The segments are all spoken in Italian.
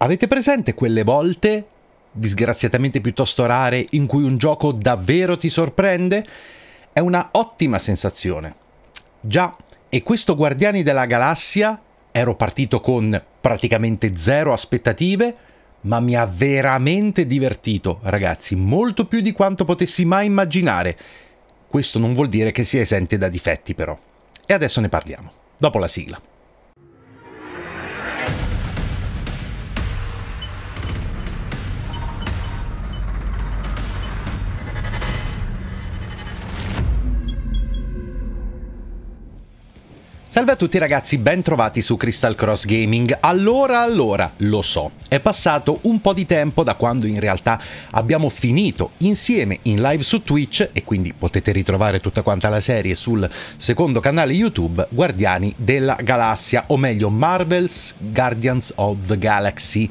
Avete presente quelle volte, disgraziatamente piuttosto rare, in cui un gioco davvero ti sorprende? È una ottima sensazione. Già, e questo Guardiani della Galassia ero partito con praticamente zero aspettative, ma mi ha veramente divertito, ragazzi, molto più di quanto potessi mai immaginare. Questo non vuol dire che sia esente da difetti, però. E adesso ne parliamo, dopo la sigla. Salve a tutti ragazzi, ben trovati su Crystal Cross Gaming. Allora, allora, lo so, è passato un po' di tempo da quando in realtà abbiamo finito insieme in live su Twitch e quindi potete ritrovare tutta quanta la serie sul secondo canale YouTube Guardiani della Galassia, o meglio Marvel's Guardians of the Galaxy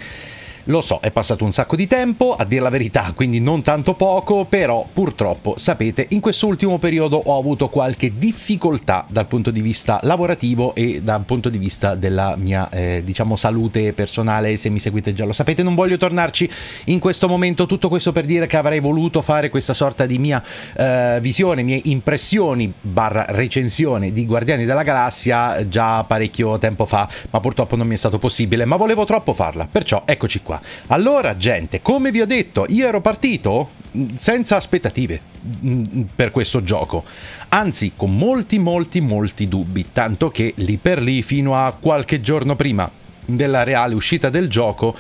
lo so, è passato un sacco di tempo, a dire la verità, quindi non tanto poco, però purtroppo, sapete, in quest'ultimo periodo ho avuto qualche difficoltà dal punto di vista lavorativo e dal punto di vista della mia, eh, diciamo, salute personale, se mi seguite già lo sapete, non voglio tornarci in questo momento, tutto questo per dire che avrei voluto fare questa sorta di mia eh, visione, mie impressioni, barra recensione di Guardiani della Galassia già parecchio tempo fa, ma purtroppo non mi è stato possibile, ma volevo troppo farla, perciò eccoci qua. Padova. Allora, gente, come vi ho detto, io ero partito senza aspettative mm, mm, per questo gioco, anzi con molti, molti, molti dubbi, tanto che lì per lì, fino a qualche giorno prima della reale uscita del gioco,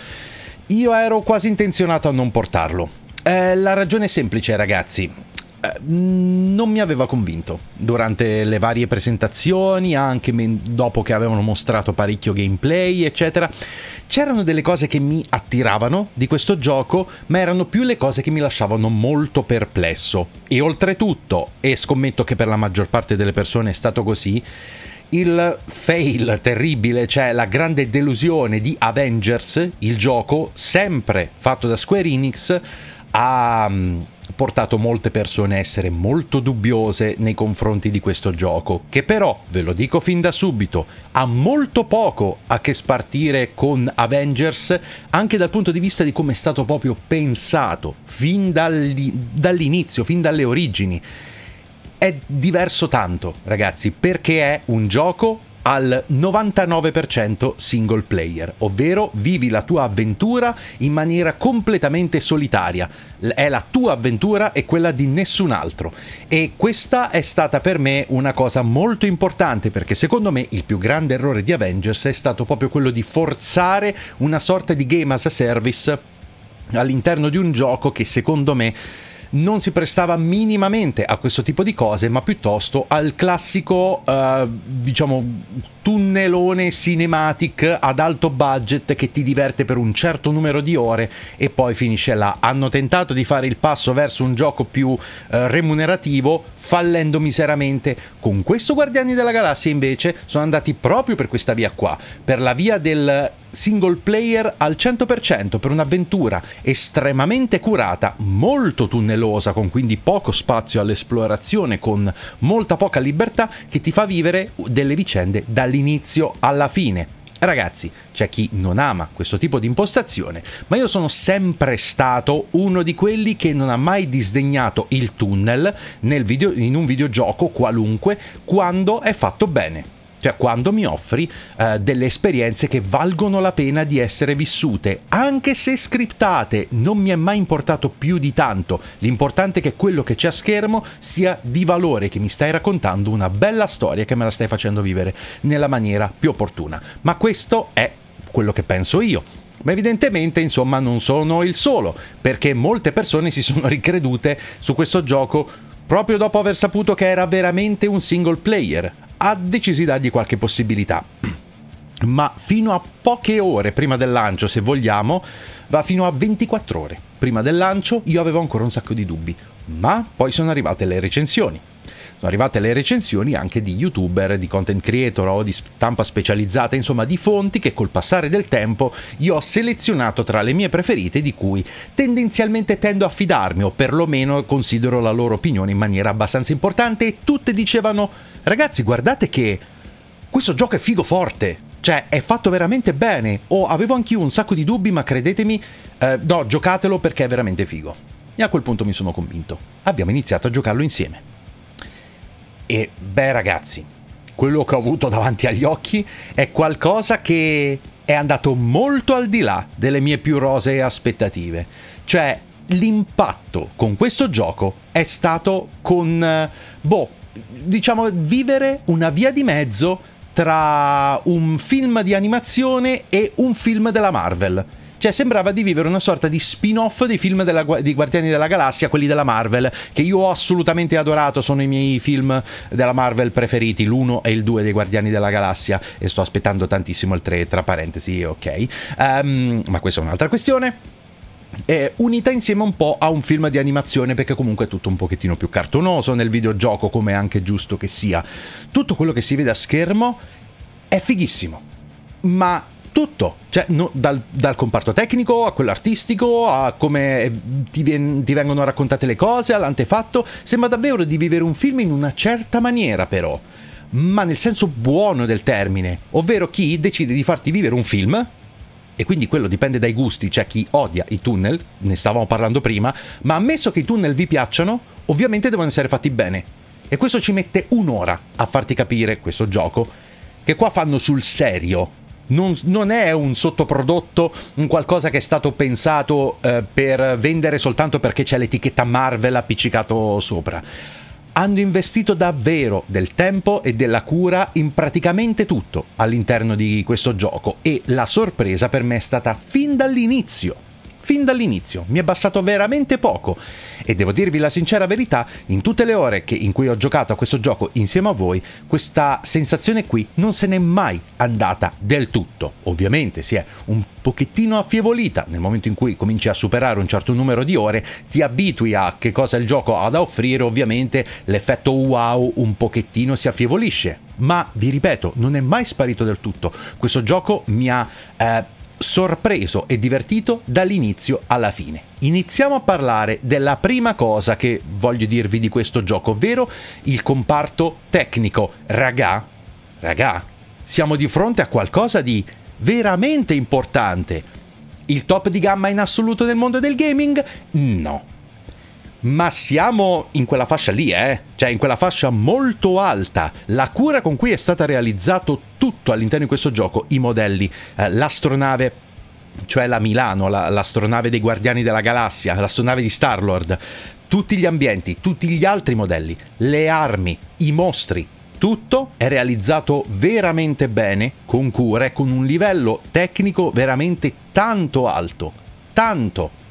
io ero quasi intenzionato a non portarlo. Eh, la ragione è semplice, ragazzi eh, non mi aveva convinto durante le varie presentazioni, anche dopo che avevano mostrato parecchio gameplay, eccetera. C'erano delle cose che mi attiravano di questo gioco, ma erano più le cose che mi lasciavano molto perplesso. E oltretutto, e scommetto che per la maggior parte delle persone è stato così, il fail terribile, cioè la grande delusione di Avengers, il gioco sempre fatto da Square Enix, ha portato molte persone a essere molto dubbiose nei confronti di questo gioco, che però, ve lo dico fin da subito, ha molto poco a che spartire con Avengers, anche dal punto di vista di come è stato proprio pensato, fin dall'inizio, fin dalle origini. È diverso tanto, ragazzi, perché è un gioco al 99% single player, ovvero vivi la tua avventura in maniera completamente solitaria. È la tua avventura e quella di nessun altro. E questa è stata per me una cosa molto importante perché secondo me il più grande errore di Avengers è stato proprio quello di forzare una sorta di game as a service all'interno di un gioco che secondo me non si prestava minimamente a questo tipo di cose, ma piuttosto al classico, eh, diciamo, tunnelone cinematic ad alto budget che ti diverte per un certo numero di ore e poi finisce là. Hanno tentato di fare il passo verso un gioco più eh, remunerativo, fallendo miseramente. Con questo Guardiani della Galassia invece sono andati proprio per questa via qua, per la via del single player al 100% per un'avventura estremamente curata, molto tunnelosa, con quindi poco spazio all'esplorazione, con molta poca libertà che ti fa vivere delle vicende da dall'inizio alla fine. Ragazzi, c'è chi non ama questo tipo di impostazione, ma io sono sempre stato uno di quelli che non ha mai disdegnato il tunnel video, in un videogioco qualunque quando è fatto bene cioè quando mi offri eh, delle esperienze che valgono la pena di essere vissute, anche se scriptate, non mi è mai importato più di tanto, l'importante è che quello che c'è a schermo sia di valore, che mi stai raccontando una bella storia, che me la stai facendo vivere nella maniera più opportuna. Ma questo è quello che penso io. Ma evidentemente, insomma, non sono il solo, perché molte persone si sono ricredute su questo gioco proprio dopo aver saputo che era veramente un single player, ha deciso di dargli qualche possibilità. Ma fino a poche ore prima del lancio, se vogliamo, va fino a 24 ore prima del lancio, io avevo ancora un sacco di dubbi. Ma poi sono arrivate le recensioni. Sono arrivate le recensioni anche di youtuber, di content creator o di stampa specializzata, insomma di fonti che col passare del tempo io ho selezionato tra le mie preferite di cui tendenzialmente tendo a fidarmi o perlomeno considero la loro opinione in maniera abbastanza importante e tutte dicevano ragazzi guardate che questo gioco è figo forte, cioè è fatto veramente bene. Oh, avevo anch'io un sacco di dubbi, ma credetemi, eh, no, giocatelo perché è veramente figo. E a quel punto mi sono convinto. Abbiamo iniziato a giocarlo insieme. E beh ragazzi, quello che ho avuto davanti agli occhi è qualcosa che è andato molto al di là delle mie più rosee aspettative. Cioè, l'impatto con questo gioco è stato con... Eh, boh, diciamo, vivere una via di mezzo tra un film di animazione e un film della Marvel. Cioè, sembrava di vivere una sorta di spin-off dei film della, di Guardiani della Galassia, quelli della Marvel, che io ho assolutamente adorato, sono i miei film della Marvel preferiti, l'1 e il 2 dei Guardiani della Galassia, e sto aspettando tantissimo il 3, tra parentesi, ok. Um, ma questa è un'altra questione eh, unita insieme un po' a un film di animazione perché comunque è tutto un pochettino più cartonoso nel videogioco come è anche giusto che sia. Tutto quello che si vede a schermo è fighissimo, ma tutto, cioè no, dal, dal, comparto tecnico a quello artistico, a come ti, ven ti vengono raccontate le cose, all'antefatto, sembra davvero di vivere un film in una certa maniera però, ma nel senso buono del termine, ovvero chi decide di farti vivere un film e quindi quello dipende dai gusti, c'è chi odia i tunnel, ne stavamo parlando prima, ma ammesso che i tunnel vi piacciono, ovviamente devono essere fatti bene. E questo ci mette un'ora a farti capire questo gioco, che qua fanno sul serio. Non, non è un sottoprodotto, un qualcosa che è stato pensato eh, per vendere soltanto perché c'è l'etichetta Marvel appiccicato sopra hanno investito davvero del tempo e della cura in praticamente tutto all'interno di questo gioco e la sorpresa per me è stata fin dall'inizio fin dall'inizio, mi è bastato veramente poco e devo dirvi la sincera verità, in tutte le ore che, in cui ho giocato a questo gioco insieme a voi, questa sensazione qui non se n'è mai andata del tutto. Ovviamente si è un pochettino affievolita nel momento in cui cominci a superare un certo numero di ore, ti abitui a che cosa il gioco ha da offrire, ovviamente l'effetto wow un pochettino si affievolisce, ma vi ripeto, non è mai sparito del tutto. Questo gioco mi ha eh, sorpreso e divertito dall'inizio alla fine. Iniziamo a parlare della prima cosa che voglio dirvi di questo gioco, ovvero il comparto tecnico. Ragà, ragà, siamo di fronte a qualcosa di veramente importante. Il top di gamma in assoluto nel mondo del gaming? No ma siamo in quella fascia lì, eh? Cioè in quella fascia molto alta. La cura con cui è stato realizzato tutto all'interno di questo gioco, i modelli, eh, l'astronave, cioè la Milano, la, l'astronave dei Guardiani della Galassia, l'astronave di Star-Lord, tutti gli ambienti, tutti gli altri modelli, le armi, i mostri, tutto è realizzato veramente bene, con cura e con un livello tecnico veramente tanto alto. Tanto!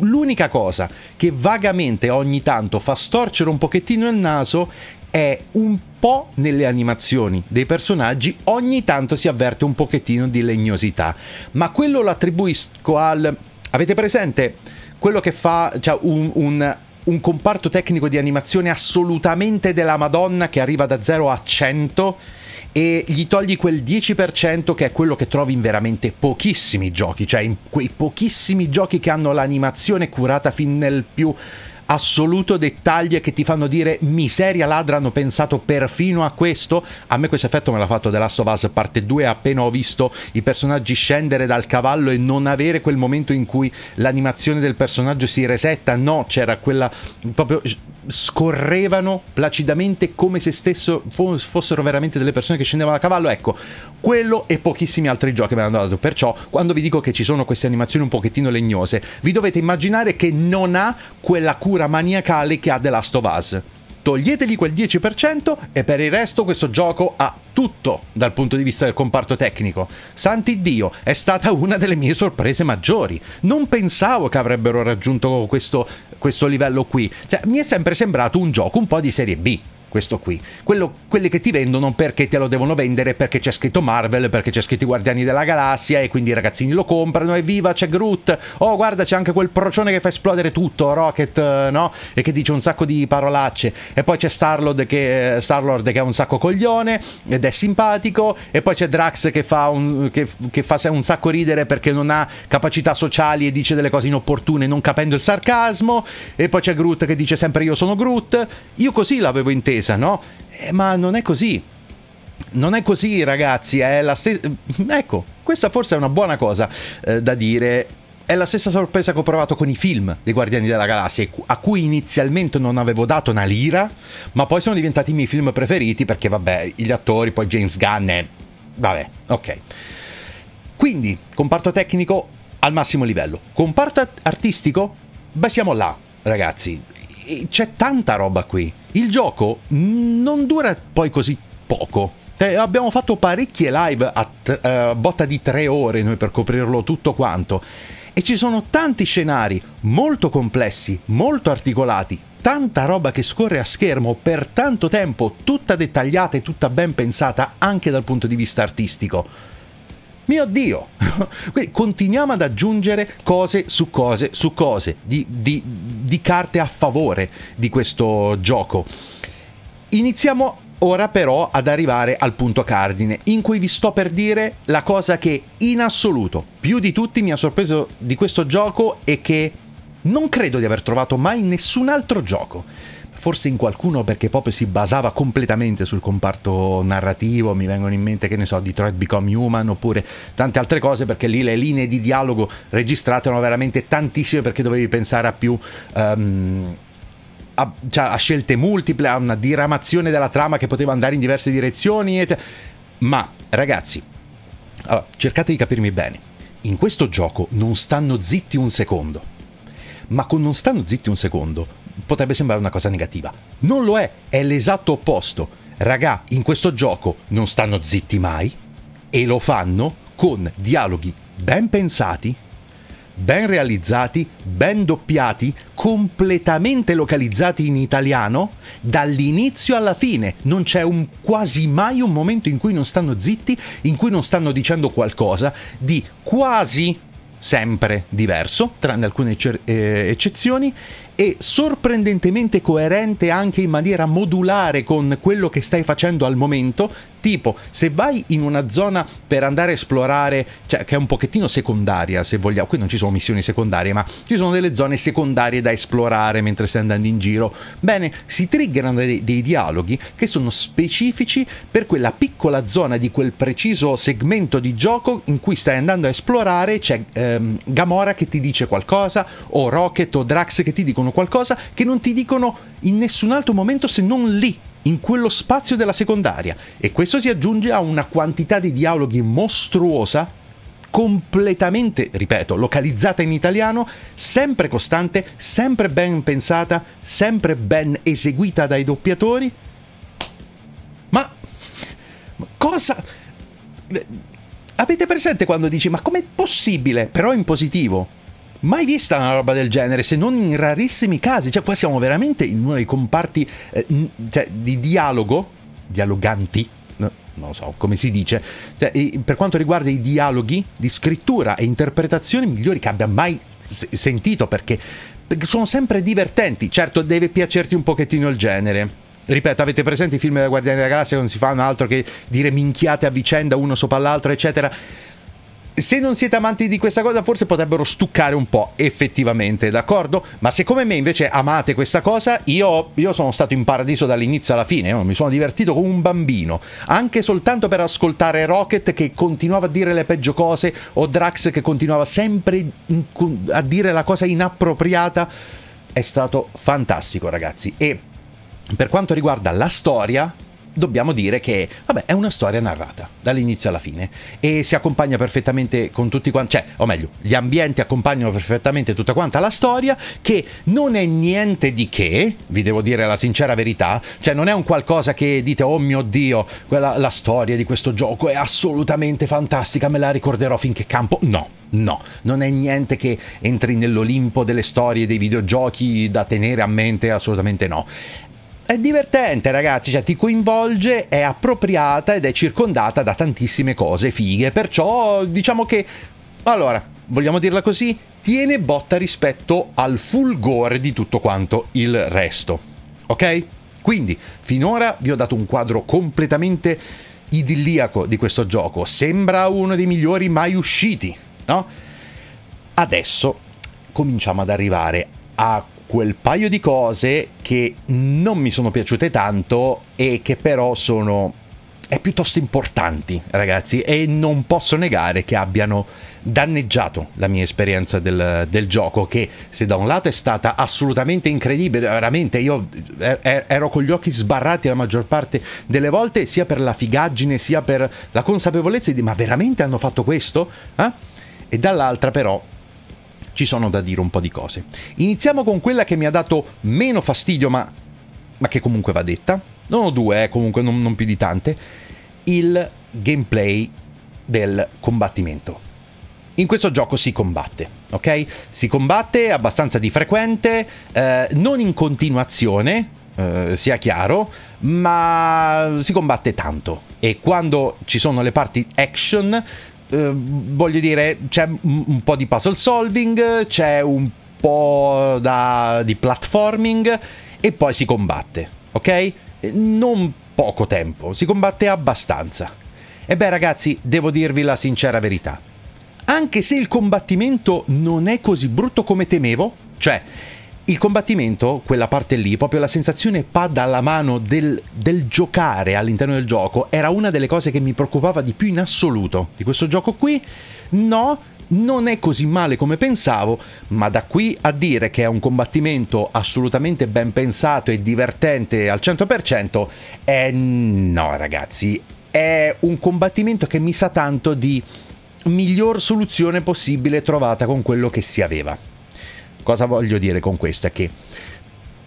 l'unica cosa che vagamente ogni tanto fa storcere un pochettino il naso è un po' nelle animazioni dei personaggi, ogni tanto si avverte un pochettino di legnosità, ma quello lo attribuisco al... Avete presente quello che fa cioè un, un, un comparto tecnico di animazione assolutamente della Madonna che arriva da 0 a 100? e gli togli quel 10% che è quello che trovi in veramente pochissimi giochi, cioè in quei pochissimi giochi che hanno l'animazione curata fin nel più assoluto dettaglio e che ti fanno dire miseria ladra hanno pensato perfino a questo a me questo effetto me l'ha fatto The Last of Us parte 2 appena ho visto i personaggi scendere dal cavallo e non avere quel momento in cui l'animazione del personaggio si resetta no c'era quella proprio scorrevano placidamente come se stesso fossero veramente delle persone che scendevano a cavallo. Ecco, quello e pochissimi altri giochi mi hanno dato. Perciò, quando vi dico che ci sono queste animazioni un pochettino legnose, vi dovete immaginare che non ha quella cura maniacale che ha The Last of Us. Toglietegli quel 10% e per il resto questo gioco ha tutto dal punto di vista del comparto tecnico. Santi Dio, è stata una delle mie sorprese maggiori. Non pensavo che avrebbero raggiunto questo questo livello qui. Cioè, mi è sempre sembrato un gioco un po' di serie B questo qui. Quello, quelli che ti vendono perché te lo devono vendere, perché c'è scritto Marvel, perché c'è scritto i Guardiani della Galassia e quindi i ragazzini lo comprano, evviva c'è Groot, oh guarda c'è anche quel procione che fa esplodere tutto, Rocket, eh, no? E che dice un sacco di parolacce. E poi c'è Starlord che, eh, Starlord che è un sacco coglione ed è simpatico, e poi c'è Drax che fa, un, che, che fa un sacco ridere perché non ha capacità sociali e dice delle cose inopportune non capendo il sarcasmo, e poi c'è Groot che dice sempre io sono Groot. Io così l'avevo inteso offesa, no? Eh, ma non è così. Non è così, ragazzi, è la stessa... Ecco, questa forse è una buona cosa eh, da dire. È la stessa sorpresa che ho provato con i film dei Guardiani della Galassia, a cui inizialmente non avevo dato una lira, ma poi sono diventati i miei film preferiti perché, vabbè, gli attori, poi James Gunn è... Vabbè, ok. Quindi, comparto tecnico al massimo livello. Comparto artistico? Beh, siamo là, ragazzi c'è tanta roba qui. Il gioco mm, non dura poi così poco. Eh, abbiamo fatto parecchie live a eh, botta di tre ore noi per coprirlo tutto quanto. E ci sono tanti scenari molto complessi, molto articolati, tanta roba che scorre a schermo per tanto tempo, tutta dettagliata e tutta ben pensata anche dal punto di vista artistico mio Dio! Quindi continuiamo ad aggiungere cose su cose su cose di, di, di carte a favore di questo gioco. Iniziamo ora però ad arrivare al punto cardine, in cui vi sto per dire la cosa che in assoluto più di tutti mi ha sorpreso di questo gioco e che non credo di aver trovato mai in nessun altro gioco forse in qualcuno perché proprio si basava completamente sul comparto narrativo, mi vengono in mente che ne so, Detroit Become Human oppure tante altre cose perché lì le linee di dialogo registrate erano veramente tantissime perché dovevi pensare a più... Um, a, cioè, a, scelte multiple, a una diramazione della trama che poteva andare in diverse direzioni. Ma ragazzi, allora, cercate di capirmi bene. In questo gioco non stanno zitti un secondo. Ma con non stanno zitti un secondo potrebbe sembrare una cosa negativa. Non lo è, è l'esatto opposto. Raga, in questo gioco non stanno zitti mai e lo fanno con dialoghi ben pensati, ben realizzati, ben doppiati, completamente localizzati in italiano, dall'inizio alla fine. Non c'è un, quasi mai un momento in cui non stanno zitti, in cui non stanno dicendo qualcosa di quasi sempre diverso, tranne alcune eh, eccezioni, e sorprendentemente coerente anche in maniera modulare con quello che stai facendo al momento, tipo se vai in una zona per andare a esplorare, cioè che è un pochettino secondaria se vogliamo, qui non ci sono missioni secondarie, ma ci sono delle zone secondarie da esplorare mentre stai andando in giro, bene, si triggerano dei, dei dialoghi che sono specifici per quella piccola zona di quel preciso segmento di gioco in cui stai andando a esplorare, c'è ehm, Gamora che ti dice qualcosa, o Rocket o Drax che ti dicono qualcosa che non ti dicono in nessun altro momento se non lì in quello spazio della secondaria e questo si aggiunge a una quantità di dialoghi mostruosa completamente, ripeto, localizzata in italiano, sempre costante, sempre ben pensata, sempre ben eseguita dai doppiatori. Ma cosa avete presente quando dici "Ma com'è possibile?" però in positivo? mai vista una roba del genere, se non in rarissimi casi. Cioè, qua siamo veramente in uno dei comparti eh, cioè, di dialogo, dialoganti, non so come si dice, cioè, per quanto riguarda i dialoghi di scrittura e interpretazione migliori che abbia mai sentito, perché sono sempre divertenti. Certo, deve piacerti un pochettino il genere. Ripeto, avete presente i film della Guardiani della Galassia non si fa altro che dire minchiate a vicenda uno sopra l'altro, eccetera se non siete amanti di questa cosa forse potrebbero stuccare un po' effettivamente, d'accordo? Ma se come me invece amate questa cosa, io, io sono stato in paradiso dall'inizio alla fine, no? mi sono divertito come un bambino, anche soltanto per ascoltare Rocket che continuava a dire le peggio cose o Drax che continuava sempre a dire la cosa inappropriata, è stato fantastico ragazzi e per quanto riguarda la storia, dobbiamo dire che vabbè, è una storia narrata dall'inizio alla fine e si accompagna perfettamente con tutti quanti, cioè, o meglio, gli ambienti accompagnano perfettamente tutta quanta la storia che non è niente di che, vi devo dire la sincera verità, cioè non è un qualcosa che dite "Oh mio Dio, quella, la storia di questo gioco è assolutamente fantastica, me la ricorderò finché campo". No. No, non è niente che entri nell'Olimpo delle storie dei videogiochi da tenere a mente, assolutamente no è divertente ragazzi, cioè ti coinvolge, è appropriata ed è circondata da tantissime cose fighe, perciò diciamo che, allora, vogliamo dirla così, tiene botta rispetto al fulgore di tutto quanto il resto, ok? Quindi, finora vi ho dato un quadro completamente idilliaco di questo gioco, sembra uno dei migliori mai usciti, no? Adesso cominciamo ad arrivare a quel paio di cose che non mi sono piaciute tanto e che però sono piuttosto importanti, ragazzi, e non posso negare che abbiano danneggiato la mia esperienza del, del gioco, che se da un lato è stata assolutamente incredibile, veramente io er, er, ero con gli occhi sbarrati la maggior parte delle volte, sia per la figaggine, sia per la consapevolezza di ma veramente hanno fatto questo? Eh? E dall'altra però ci sono da dire un po' di cose. Iniziamo con quella che mi ha dato meno fastidio, ma, ma che comunque va detta. Non ho due, eh, comunque non, non più di tante. Il gameplay del combattimento. In questo gioco si combatte, ok? Si combatte abbastanza di frequente, eh, non in continuazione, eh, sia chiaro, ma si combatte tanto. E quando ci sono le parti action Ehm, voglio dire, c'è un po' di puzzle solving, c'è un po' da, di platforming e poi si combatte, ok? Non poco tempo, si combatte abbastanza. E beh ragazzi, devo dirvi la sincera verità. Anche se il combattimento non è così brutto come temevo, cioè il combattimento, quella parte lì, proprio la sensazione pad alla mano del, del, giocare all'interno del gioco, era una delle cose che mi preoccupava di più in assoluto di questo gioco qui. No, non è così male come pensavo, ma da qui a dire che è un combattimento assolutamente ben pensato e divertente al 100%, è eh, no ragazzi, è un combattimento che mi sa tanto di miglior soluzione possibile trovata con quello che si aveva. Cosa voglio dire con questo? È che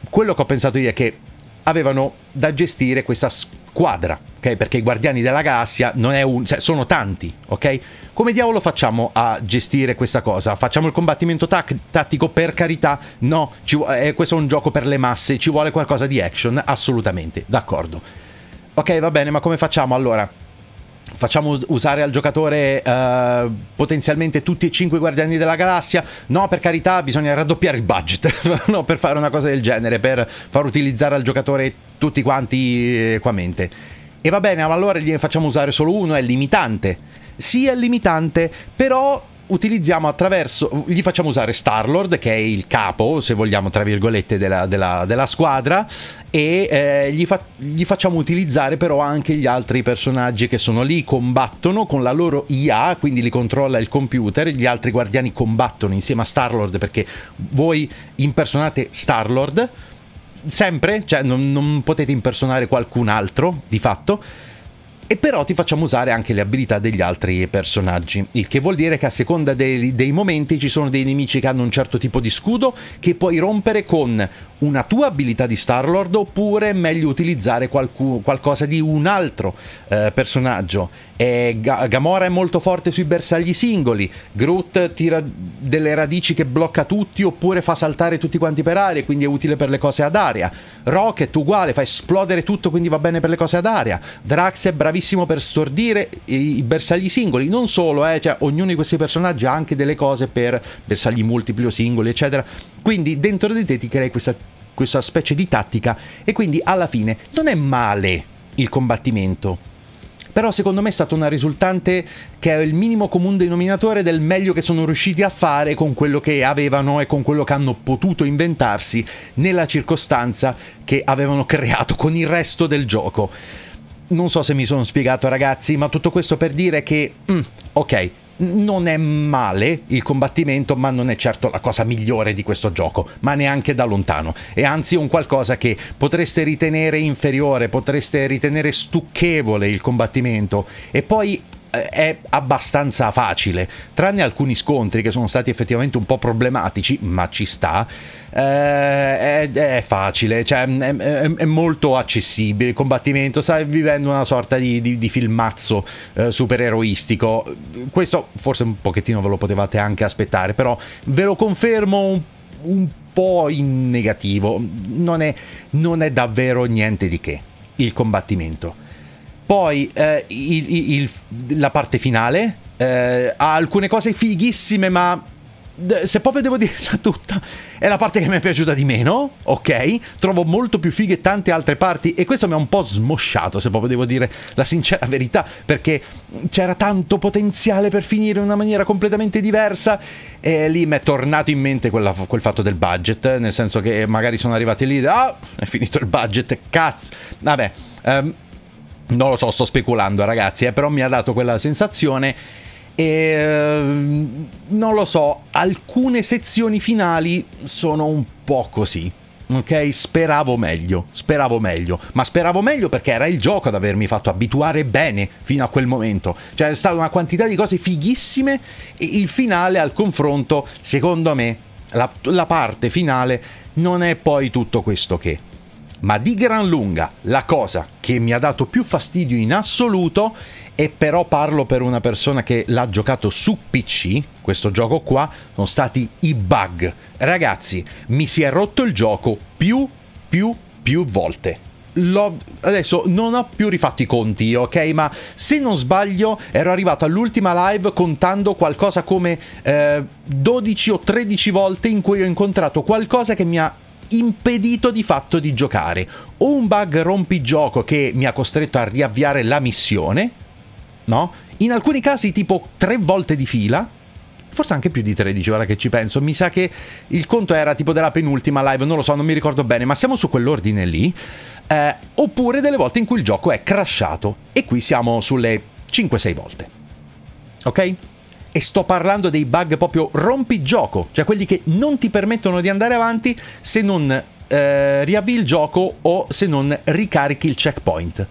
quello che ho pensato io è che avevano da gestire questa squadra, ok? Perché i Guardiani della Galassia non è un, cioè sono tanti, ok? Come diavolo facciamo a gestire questa cosa? Facciamo il combattimento tattico per carità? No, eh, questo è un gioco per le masse, ci vuole qualcosa di action, assolutamente, d'accordo. Ok, va bene, ma come facciamo allora? facciamo usare al giocatore uh, potenzialmente tutti e cinque i guardiani della galassia no per carità bisogna raddoppiare il budget no, per fare una cosa del genere per far utilizzare al giocatore tutti quanti equamente eh, e va bene ma allora gli facciamo usare solo uno è limitante sì è limitante però utilizziamo attraverso, gli facciamo usare Starlord che è il capo, se vogliamo, tra virgolette, della, della, della squadra e eh, gli, fa, gli, facciamo utilizzare però anche gli altri personaggi che sono lì, combattono con la loro IA, quindi li controlla il computer, gli altri guardiani combattono insieme a Starlord perché voi impersonate Starlord sempre, cioè non, non potete impersonare qualcun altro di fatto e però ti facciamo usare anche le abilità degli altri personaggi, il che vuol dire che a seconda dei, dei, momenti ci sono dei nemici che hanno un certo tipo di scudo che puoi rompere con una tua abilità di Starlord oppure meglio utilizzare qualcu- qualcosa di un altro eh, personaggio eh, Gamora è molto forte sui bersagli singoli, Groot tira delle radici che blocca tutti oppure fa saltare tutti quanti per aria, quindi è utile per le cose ad aria. Rocket uguale, fa esplodere tutto, quindi va bene per le cose ad aria. Drax è bravissimo per stordire i, i bersagli singoli, non solo, eh, cioè, ognuno di questi personaggi ha anche delle cose per bersagli multipli o singoli, eccetera. Quindi dentro di te ti crei questa, questa specie di tattica e quindi alla fine non è male il combattimento però secondo me è stata una risultante che è il minimo comune denominatore del meglio che sono riusciti a fare con quello che avevano e con quello che hanno potuto inventarsi nella circostanza che avevano creato con il resto del gioco. Non so se mi sono spiegato ragazzi, ma tutto questo per dire che, mm, ok, non è male il combattimento, ma non è certo la cosa migliore di questo gioco, ma neanche da lontano. È anzi un qualcosa che potreste ritenere inferiore, potreste ritenere stucchevole il combattimento e poi eh, è abbastanza facile, tranne alcuni scontri che sono stati effettivamente un po' problematici, ma ci sta, eh, è, è, facile, cioè, è, è, è, molto accessibile il combattimento, stai vivendo una sorta di, di, di filmazzo eh, supereroistico, questo forse un pochettino ve lo potevate anche aspettare, però ve lo confermo un, un po' in negativo, non è non davvero niente di che il combattimento poi eh, il, il, la parte finale eh, ha alcune cose fighissime, ma se proprio devo dirla tutta, è la parte che mi è piaciuta di meno, ok? Trovo molto più fighe tante altre parti e questo mi ha un po' smosciato, se proprio devo dire la sincera verità, perché c'era tanto potenziale per finire in una maniera completamente diversa e lì mi è tornato in mente quella, quel fatto del budget, nel senso che magari sono arrivati lì, ah, è finito il budget, cazzo, vabbè. Um, non lo so, sto speculando ragazzi, eh, però mi ha dato quella sensazione e ehm, non lo so, alcune sezioni finali sono un po' così. Ok, speravo meglio, speravo meglio, ma speravo meglio perché era il gioco ad avermi fatto abituare bene fino a quel momento. Cioè è stata una quantità di cose fighissime e il finale al confronto, secondo me, la, la parte finale non è poi tutto questo che ma di gran lunga la cosa che mi ha dato più fastidio in assoluto, e però parlo per una persona che l'ha giocato su PC, questo gioco qua, sono stati i bug. Ragazzi, mi si è rotto il gioco più, più, più volte. L'ho... adesso non ho più rifatto i conti, ok? Ma se non sbaglio, ero arrivato all'ultima live contando qualcosa come eh, 12 o 13 volte in cui ho incontrato qualcosa che mi ha impedito di fatto di giocare. O un bug rompigioco che mi ha costretto a riavviare la missione, no? In alcuni casi tipo tre volte di fila, forse anche più di 13, ora che ci penso. Mi sa che il conto era tipo della penultima live, non lo so, non mi ricordo bene, ma siamo su quell'ordine lì. Eh, oppure delle volte in cui il gioco è crashato e qui siamo sulle 5-6 volte. Ok? e sto parlando dei bug proprio rompigioco, cioè quelli che non ti permettono di andare avanti se non eh, riavvi il gioco o se non ricarichi il checkpoint.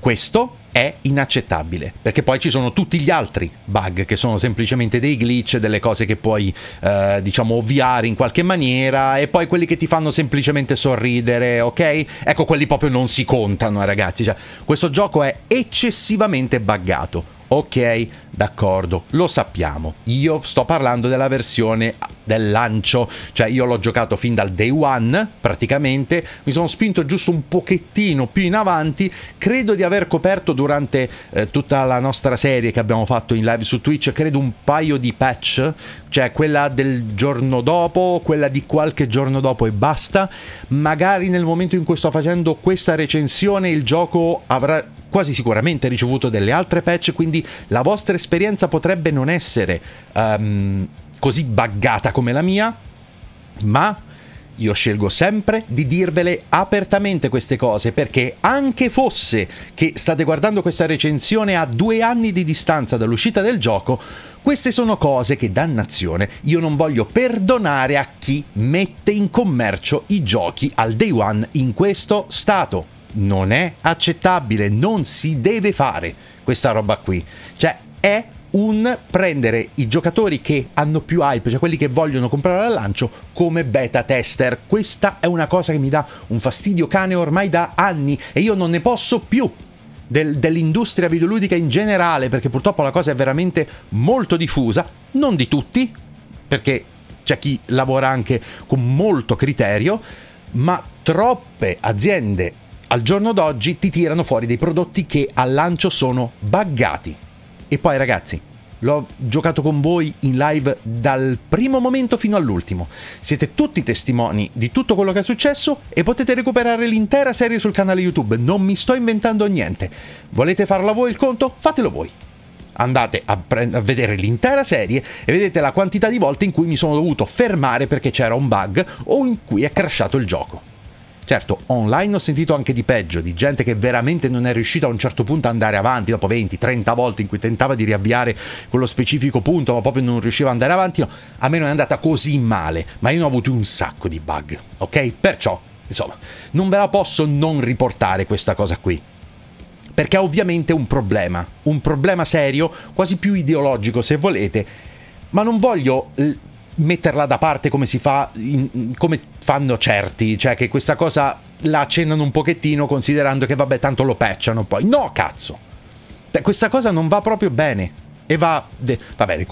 Questo è inaccettabile, perché poi ci sono tutti gli altri bug che sono semplicemente dei glitch, delle cose che puoi eh, diciamo ovviare in qualche maniera e poi quelli che ti fanno semplicemente sorridere, ok? Ecco, quelli proprio non si contano, eh, ragazzi, cioè, questo gioco è eccessivamente buggato. Ok, d'accordo, lo sappiamo. Io sto parlando della versione del lancio, cioè io l'ho giocato fin dal day one praticamente, mi sono spinto giusto un pochettino più in avanti, credo di aver coperto durante eh, tutta la nostra serie che abbiamo fatto in live su Twitch, credo un paio di patch, cioè quella del giorno dopo, quella di qualche giorno dopo e basta, magari nel momento in cui sto facendo questa recensione il gioco avrà quasi sicuramente ricevuto delle altre patch, quindi la vostra esperienza potrebbe non essere um, così buggata come la mia, ma io scelgo sempre di dirvele apertamente queste cose perché anche fosse che state guardando questa recensione a due anni di distanza dall'uscita del gioco, queste sono cose che dannazione io non voglio perdonare a chi mette in commercio i giochi al day one in questo stato non è accettabile, non si deve fare questa roba qui. Cioè è un prendere i giocatori che hanno più hype, cioè quelli che vogliono comprare al lancio, come beta tester. Questa è una cosa che mi dà un fastidio cane ormai da anni e io non ne posso più del, dell'industria videoludica in generale, perché purtroppo la cosa è veramente molto diffusa, non di tutti, perché c'è chi lavora anche con molto criterio, ma troppe aziende al giorno d'oggi ti tirano fuori dei prodotti che al lancio sono buggati. E poi ragazzi, l'ho giocato con voi in live dal primo momento fino all'ultimo. Siete tutti testimoni di tutto quello che è successo e potete recuperare l'intera serie sul canale YouTube, non mi sto inventando niente. Volete farla voi il conto? Fatelo voi. Andate a, a vedere l'intera serie e vedete la quantità di volte in cui mi sono dovuto fermare perché c'era un bug o in cui è crashato il gioco. Certo, online ho sentito anche di peggio, di gente che veramente non è riuscita a un certo punto ad andare avanti, dopo 20, 30 volte in cui tentava di riavviare quello specifico punto, ma proprio non riusciva ad andare avanti. No, a me non è andata così male, ma io ne ho avuto un sacco di bug, ok? Perciò, insomma, non ve la posso non riportare questa cosa qui perché è ovviamente un problema, un problema serio, quasi più ideologico se volete, ma non voglio metterla da parte come si fa, in, come fanno certi, cioè che questa cosa la accennano un pochettino considerando che vabbè tanto lo pecciano poi. No cazzo, questa cosa non va proprio bene e va... va bene,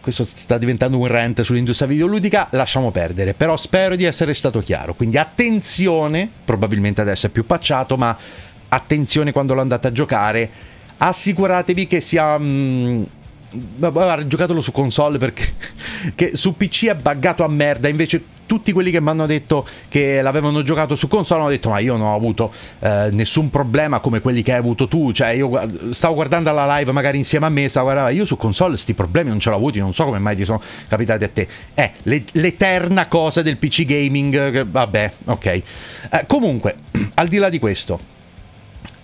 questo sta diventando un rant sull'industria videoludica, lasciamo perdere, però spero di essere stato chiaro, quindi attenzione, probabilmente adesso è più pacciato, ma attenzione quando lo andate a giocare, assicuratevi che sia... Mh, mm, ho giocatelo su console perché che su PC è buggato a merda, invece tutti quelli che mi hanno detto che l'avevano giocato su console hanno detto ma io non ho avuto eh, nessun problema come quelli che hai avuto tu, cioè io stavo guardando la live magari insieme a me, stavo guardando, io su console questi problemi non ce l'ho avuti, non so come mai ti sono capitati a te. Eh, l'eterna cosa del PC gaming, vabbè, ok. Eh, comunque, al di là di questo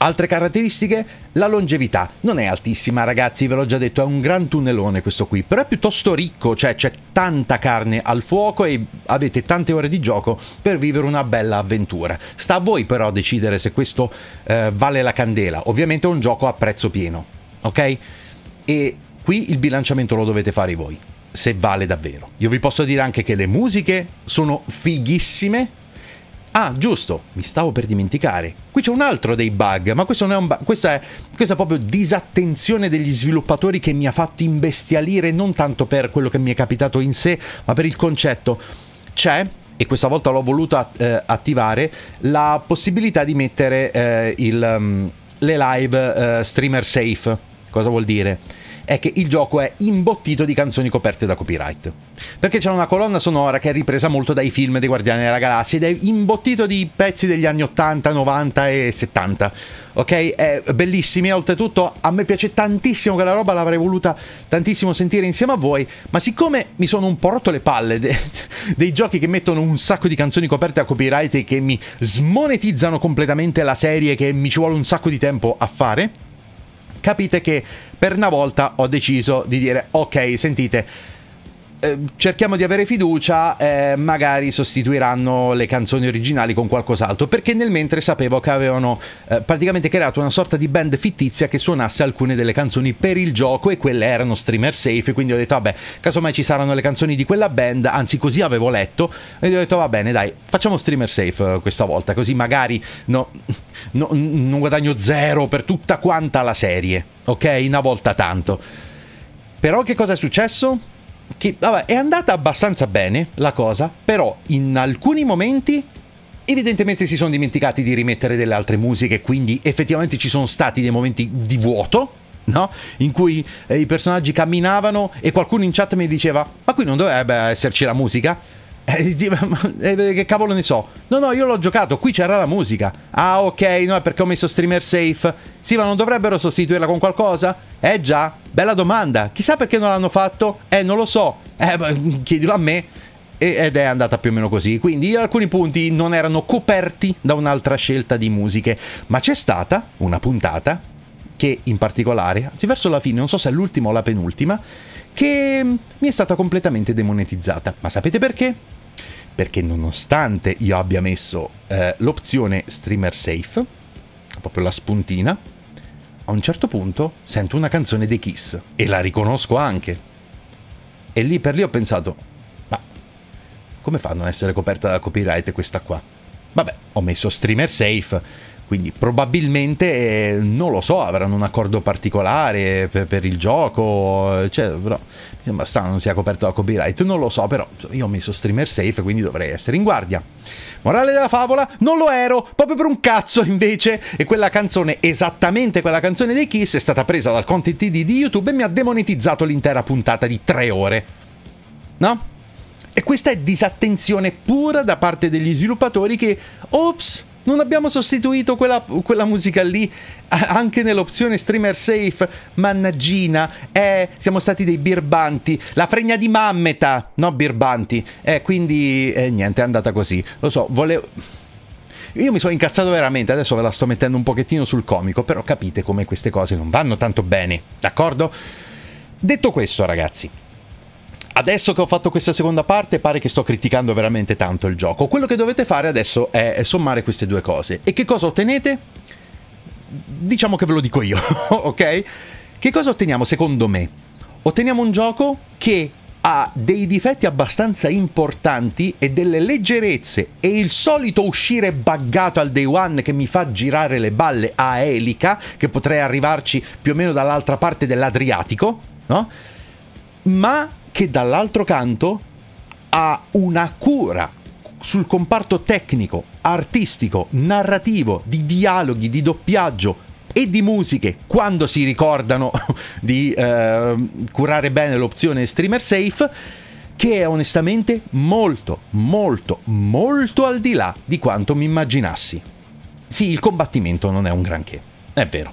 Altre caratteristiche? La longevità. Non è altissima ragazzi, ve l'ho già detto, è un gran tunnelone questo qui, però è piuttosto ricco, cioè c'è tanta carne al fuoco e avete tante ore di gioco per vivere una bella avventura. Sta a voi però decidere se questo eh, vale la candela, ovviamente è un gioco a prezzo pieno, ok? E qui il bilanciamento lo dovete fare voi, se vale davvero. Io vi posso dire anche che le musiche sono fighissime, Ah, giusto, mi stavo per dimenticare. Qui c'è un altro dei bug, ma questo non è un bug, questa è, questa è proprio disattenzione degli sviluppatori che mi ha fatto imbestialire non tanto per quello che mi è capitato in sé, ma per il concetto. C'è e questa volta l'ho voluto eh, attivare la possibilità di mettere eh, il, um, le live eh, streamer safe. Cosa vuol dire? è che il gioco è imbottito di canzoni coperte da copyright. Perché c'è una colonna sonora che è ripresa molto dai film dei Guardiani della Galassia ed è imbottito di pezzi degli anni 80, 90 e 70. Ok? È bellissimi e oltretutto a me piace tantissimo quella roba, l'avrei voluta tantissimo sentire insieme a voi, ma siccome mi sono un po' rotto le palle de dei giochi che mettono un sacco di canzoni coperte da copyright e che mi smonetizzano completamente la serie che mi ci vuole un sacco di tempo a fare, capite che per una volta ho deciso di dire ok, sentite eh, cerchiamo di avere fiducia, eh, magari sostituiranno le canzoni originali con qualcos'altro, perché nel mentre sapevo che avevano eh, praticamente creato una sorta di band fittizia che suonasse alcune delle canzoni per il gioco e quelle erano streamer safe, quindi ho detto vabbè, casomai ci saranno le canzoni di quella band, anzi così avevo letto, e ho detto va bene dai, facciamo streamer safe eh, questa volta, così magari no, no, non guadagno zero per tutta quanta la serie, ok? Una volta tanto. Però che cosa è successo? che vabbè, è andata abbastanza bene la cosa, però in alcuni momenti evidentemente si sono dimenticati di rimettere delle altre musiche, quindi effettivamente ci sono stati dei momenti di vuoto. No? In cui eh, i personaggi camminavano e qualcuno in chat mi diceva: Ma qui non dovrebbe esserci la musica? Eh, che cavolo ne so? No, no, io l'ho giocato, qui c'era la musica. Ah, ok, no, è perché ho messo streamer safe. Sì, ma non dovrebbero sostituirla con qualcosa? Eh già, Bella domanda. Chissà perché non l'hanno fatto? Eh, non lo so. Eh, chiedilo a me. Ed è andata più o meno così, quindi alcuni punti non erano coperti da un'altra scelta di musiche, ma c'è stata una puntata che in particolare, anzi verso la fine, non so se è l'ultima o la penultima, che mm, mi è stata completamente demonetizzata. Ma sapete perché? Perché nonostante io abbia messo eh, l'opzione streamer safe, proprio la spuntina, a un certo punto sento una canzone dei Kiss e la riconosco anche. E lì per lì ho pensato, ma come fa a non essere coperta da copyright questa qua? Vabbè, ho messo streamer safe quindi probabilmente, eh, non lo so, avranno un accordo particolare per, per il gioco, cioè, però mi sembra strano non sia coperto da copyright, non lo so, però io ho messo streamer safe, quindi dovrei essere in guardia. Morale della favola, non lo ero, proprio per un cazzo invece, e quella canzone, esattamente quella canzone dei Kiss, è stata presa dal content ID di YouTube e mi ha demonetizzato l'intera puntata di tre ore. No? E questa è disattenzione pura da parte degli sviluppatori che, ops, non abbiamo sostituito quella, quella musica lì anche nell'opzione streamer safe. Mannaggina, eh, siamo stati dei birbanti. La fregna di mammeta, no birbanti. Eh, quindi, eh, niente, è andata così. Lo so, volevo... Io mi sono incazzato veramente, adesso ve la sto mettendo un pochettino sul comico, però capite come queste cose non vanno tanto bene, d'accordo? Detto questo, ragazzi, adesso che ho fatto questa seconda parte pare che sto criticando veramente tanto il gioco. Quello che dovete fare adesso è sommare queste due cose. E che cosa ottenete? Diciamo che ve lo dico io, ok? Che cosa otteniamo secondo me? Otteniamo un gioco che ha dei difetti abbastanza importanti e delle leggerezze e il solito uscire buggato al day one che mi fa girare le balle a elica, che potrei arrivarci più o meno dall'altra parte dell'Adriatico, no? Ma che dall'altro canto ha una cura sul comparto tecnico, artistico, narrativo, di dialoghi, di doppiaggio e di musiche quando si ricordano di eh, curare bene l'opzione streamer safe che è onestamente molto, molto, molto al di là di quanto mi immaginassi. Sì, il combattimento non è un granché. È vero,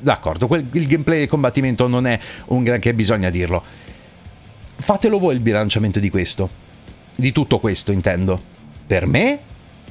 d'accordo, il gameplay del combattimento non è un granché, bisogna dirlo Fatelo voi il bilanciamento di questo. Di tutto questo, intendo. Per me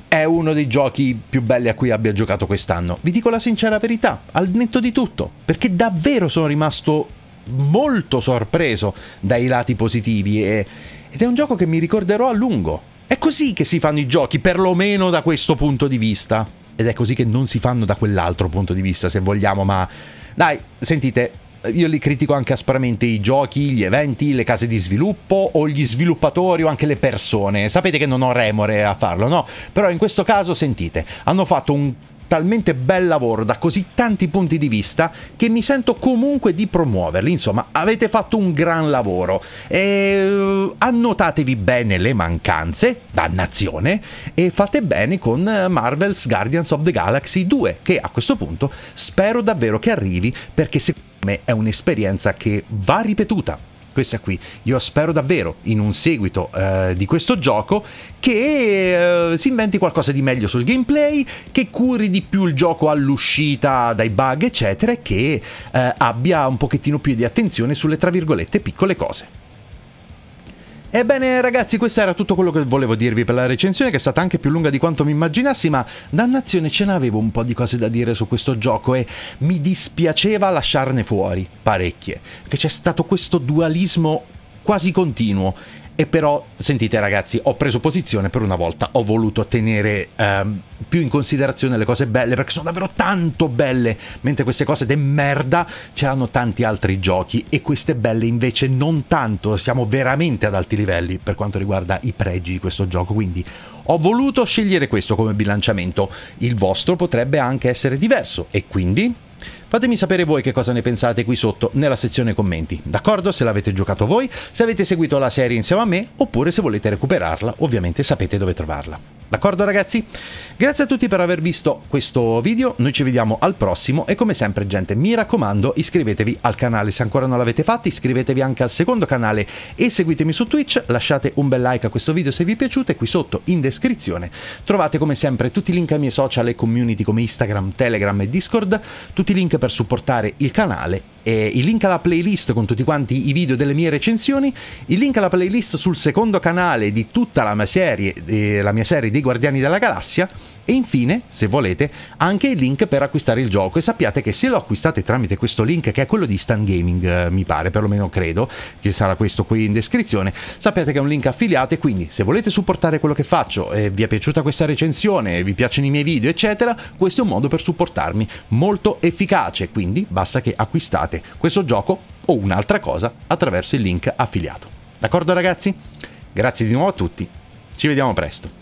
è uno dei giochi più belli a cui abbia giocato quest'anno. Vi dico la sincera verità, al netto di tutto, perché davvero sono rimasto molto sorpreso dai lati positivi e, ed è un gioco che mi ricorderò a lungo. È così che si fanno i giochi, perlomeno da questo punto di vista. Ed è così che non si fanno da quell'altro punto di vista, se vogliamo, ma... Dai, sentite, io li critico anche aspramente i giochi, gli eventi, le case di sviluppo o gli sviluppatori o anche le persone. Sapete che non ho remore a farlo, no? Però in questo caso sentite, hanno fatto un talmente bel lavoro da così tanti punti di vista che mi sento comunque di promuoverli. Insomma, avete fatto un gran lavoro. E, eh, annotatevi bene le mancanze, dannazione, e fate bene con Marvel's Guardians of the Galaxy 2, che a questo punto spero davvero che arrivi perché secondo me è un'esperienza che va ripetuta questa qui. Io spero davvero in un seguito eh, di questo gioco che eh, si inventi qualcosa di meglio sul gameplay, che curi di più il gioco all'uscita dai bug, eccetera, e che eh, abbia un pochettino più di attenzione sulle tra virgolette piccole cose. Ebbene ragazzi questo era tutto quello che volevo dirvi per la recensione che è stata anche più lunga di quanto mi immaginassi ma dannazione ce n'avevo un po' di cose da dire su questo gioco e mi dispiaceva lasciarne fuori parecchie che c'è stato questo dualismo quasi continuo e però sentite ragazzi ho preso posizione per una volta ho voluto tenere ehm, più in considerazione le cose belle perché sono davvero tanto belle mentre queste cose de merda c'erano tanti altri giochi e queste belle invece non tanto siamo veramente ad alti livelli per quanto riguarda i pregi di questo gioco quindi ho voluto scegliere questo come bilanciamento il vostro potrebbe anche essere diverso e quindi Fatemi sapere voi che cosa ne pensate qui sotto nella sezione commenti, d'accordo? Se l'avete giocato voi, se avete seguito la serie insieme a me, oppure se volete recuperarla, ovviamente sapete dove trovarla. D'accordo ragazzi? Grazie a tutti per aver visto questo video, noi ci vediamo al prossimo e come sempre gente mi raccomando iscrivetevi al canale se ancora non l'avete fatto, iscrivetevi anche al secondo canale e seguitemi su Twitch, lasciate un bel like a questo video se vi è piaciuto e qui sotto in descrizione trovate come sempre tutti i link ai miei social e community come Instagram, Telegram e Discord, tutti i link per supportare il canale eh, il link alla playlist con tutti quanti i video delle mie recensioni, il link alla playlist sul secondo canale di tutta la mia serie, eh, la mia serie dei Guardiani della Galassia e infine, se volete, anche il link per acquistare il gioco e sappiate che se lo acquistate tramite questo link che è quello di Stan Gaming, eh, mi pare, perlomeno credo, che sarà questo qui in descrizione, sappiate che è un link affiliato e quindi se volete supportare quello che faccio e vi è piaciuta questa recensione, vi piacciono i miei video, eccetera, questo è un modo per supportarmi molto efficace, quindi basta che acquistate acquistate questo gioco o un'altra cosa attraverso il link affiliato. D'accordo ragazzi? Grazie di nuovo a tutti, ci vediamo presto.